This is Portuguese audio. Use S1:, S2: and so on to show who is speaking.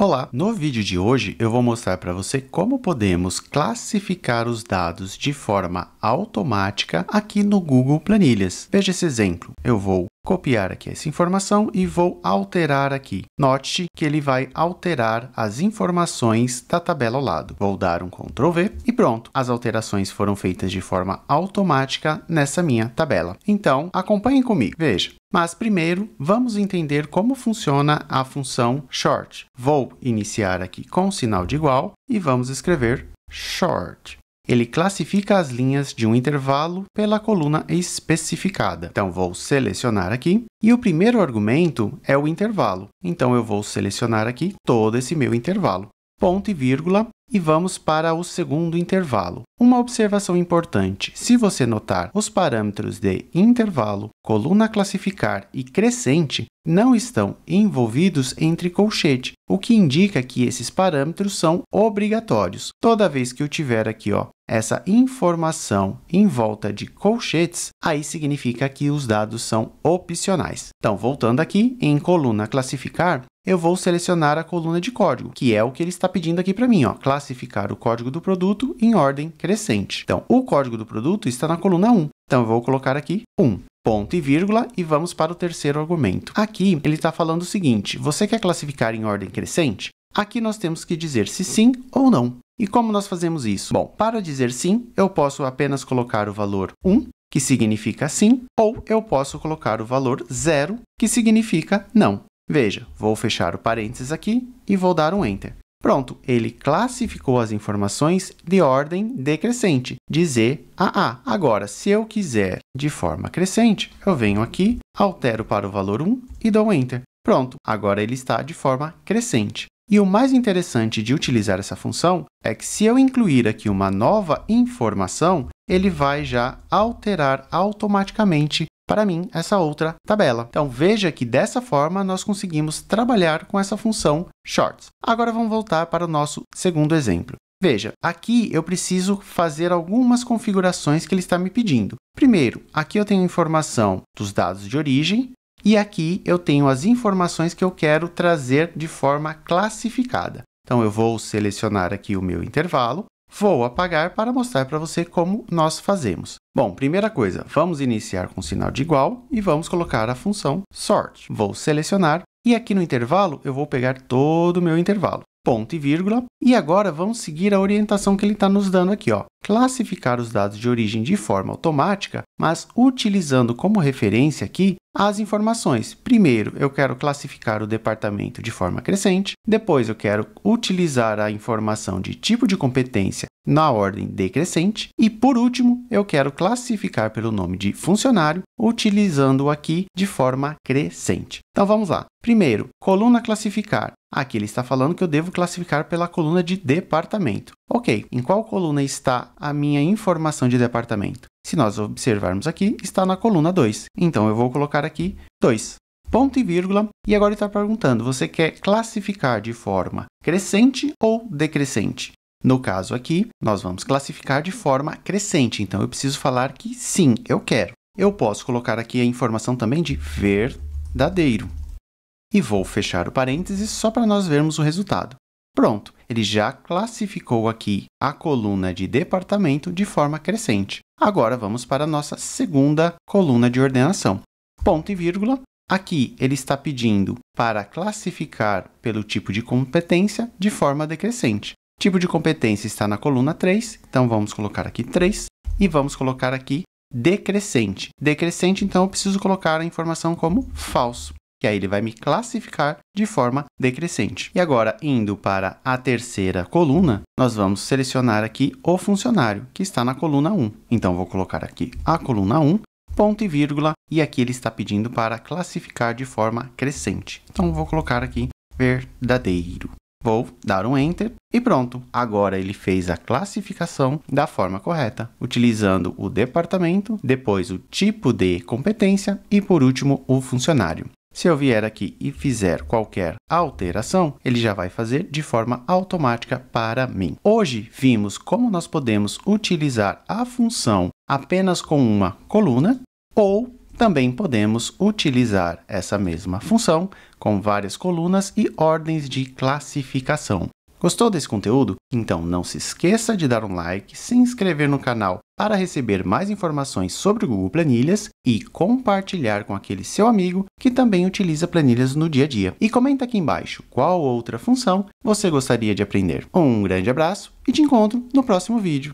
S1: Olá! No vídeo de hoje eu vou mostrar para você como podemos classificar os dados de forma automática aqui no Google Planilhas. Veja esse exemplo. Eu vou copiar aqui essa informação e vou alterar aqui. Note que ele vai alterar as informações da tabela ao lado. Vou dar um Ctrl V e pronto. As alterações foram feitas de forma automática nessa minha tabela. Então, acompanhe comigo. Veja, mas primeiro, vamos entender como funciona a função short. Vou iniciar aqui com o sinal de igual e vamos escrever short. Ele classifica as linhas de um intervalo pela coluna especificada. Então, vou selecionar aqui. E o primeiro argumento é o intervalo. Então, eu vou selecionar aqui todo esse meu intervalo. Ponto e vírgula e vamos para o segundo intervalo. Uma observação importante: se você notar os parâmetros de intervalo, coluna classificar e crescente não estão envolvidos entre colchete, o que indica que esses parâmetros são obrigatórios. Toda vez que eu tiver aqui ó, essa informação em volta de colchetes, aí significa que os dados são opcionais. Então, voltando aqui em coluna classificar, eu vou selecionar a coluna de código, que é o que ele está pedindo aqui para mim, ó, classificar o código do produto em ordem crescente. Então, o código do produto está na coluna 1. Então, eu vou colocar aqui 1 ponto e vírgula e vamos para o terceiro argumento. Aqui ele está falando o seguinte, você quer classificar em ordem crescente? Aqui nós temos que dizer se sim ou não. E como nós fazemos isso? Bom, para dizer sim, eu posso apenas colocar o valor 1, que significa sim, ou eu posso colocar o valor 0, que significa não. Veja, vou fechar o parênteses aqui e vou dar um Enter. Pronto, ele classificou as informações de ordem decrescente, de Z a A. Agora, se eu quiser de forma crescente, eu venho aqui, altero para o valor 1 e dou Enter. Pronto, agora ele está de forma crescente. E o mais interessante de utilizar essa função é que se eu incluir aqui uma nova informação, ele vai já alterar automaticamente para mim essa outra tabela. Então veja que dessa forma nós conseguimos trabalhar com essa função shorts. Agora vamos voltar para o nosso segundo exemplo. Veja, aqui eu preciso fazer algumas configurações que ele está me pedindo. Primeiro, aqui eu tenho informação dos dados de origem, e aqui eu tenho as informações que eu quero trazer de forma classificada. Então, eu vou selecionar aqui o meu intervalo vou apagar para mostrar para você como nós fazemos. Bom, primeira coisa, vamos iniciar com o sinal de igual e vamos colocar a função sort. Vou selecionar e aqui no intervalo eu vou pegar todo o meu intervalo, ponto e vírgula. E agora vamos seguir a orientação que ele está nos dando aqui. Ó classificar os dados de origem de forma automática, mas utilizando como referência aqui as informações. Primeiro, eu quero classificar o departamento de forma crescente, depois eu quero utilizar a informação de tipo de competência na ordem decrescente e por último, eu quero classificar pelo nome de funcionário, utilizando aqui de forma crescente. Então vamos lá. Primeiro, coluna classificar. Aqui ele está falando que eu devo classificar pela coluna de departamento. Ok, em qual coluna está a minha informação de departamento? Se nós observarmos aqui, está na coluna 2. Então eu vou colocar aqui 2 ponto e vírgula. E agora ele está perguntando: você quer classificar de forma crescente ou decrescente? No caso aqui, nós vamos classificar de forma crescente, então eu preciso falar que sim, eu quero. Eu posso colocar aqui a informação também de verdadeiro. E vou fechar o parênteses só para nós vermos o resultado. Pronto, ele já classificou aqui a coluna de departamento de forma crescente. Agora vamos para a nossa segunda coluna de ordenação. Ponto e vírgula. Aqui ele está pedindo para classificar pelo tipo de competência de forma decrescente. Tipo de competência está na coluna 3, então vamos colocar aqui 3 e vamos colocar aqui decrescente. Decrescente, então eu preciso colocar a informação como falso que aí ele vai me classificar de forma decrescente. E agora, indo para a terceira coluna, nós vamos selecionar aqui o funcionário que está na coluna 1. Então, vou colocar aqui a coluna 1, ponto e vírgula, e aqui ele está pedindo para classificar de forma crescente. Então, vou colocar aqui verdadeiro. Vou dar um Enter e pronto. Agora ele fez a classificação da forma correta, utilizando o departamento, depois o tipo de competência e por último o funcionário. Se eu vier aqui e fizer qualquer alteração, ele já vai fazer de forma automática para mim. Hoje vimos como nós podemos utilizar a função apenas com uma coluna ou também podemos utilizar essa mesma função com várias colunas e ordens de classificação. Gostou desse conteúdo? Então não se esqueça de dar um like, se inscrever no canal para receber mais informações sobre o Google Planilhas e compartilhar com aquele seu amigo que também utiliza planilhas no dia a dia. E comenta aqui embaixo qual outra função você gostaria de aprender. Um grande abraço e te encontro no próximo vídeo.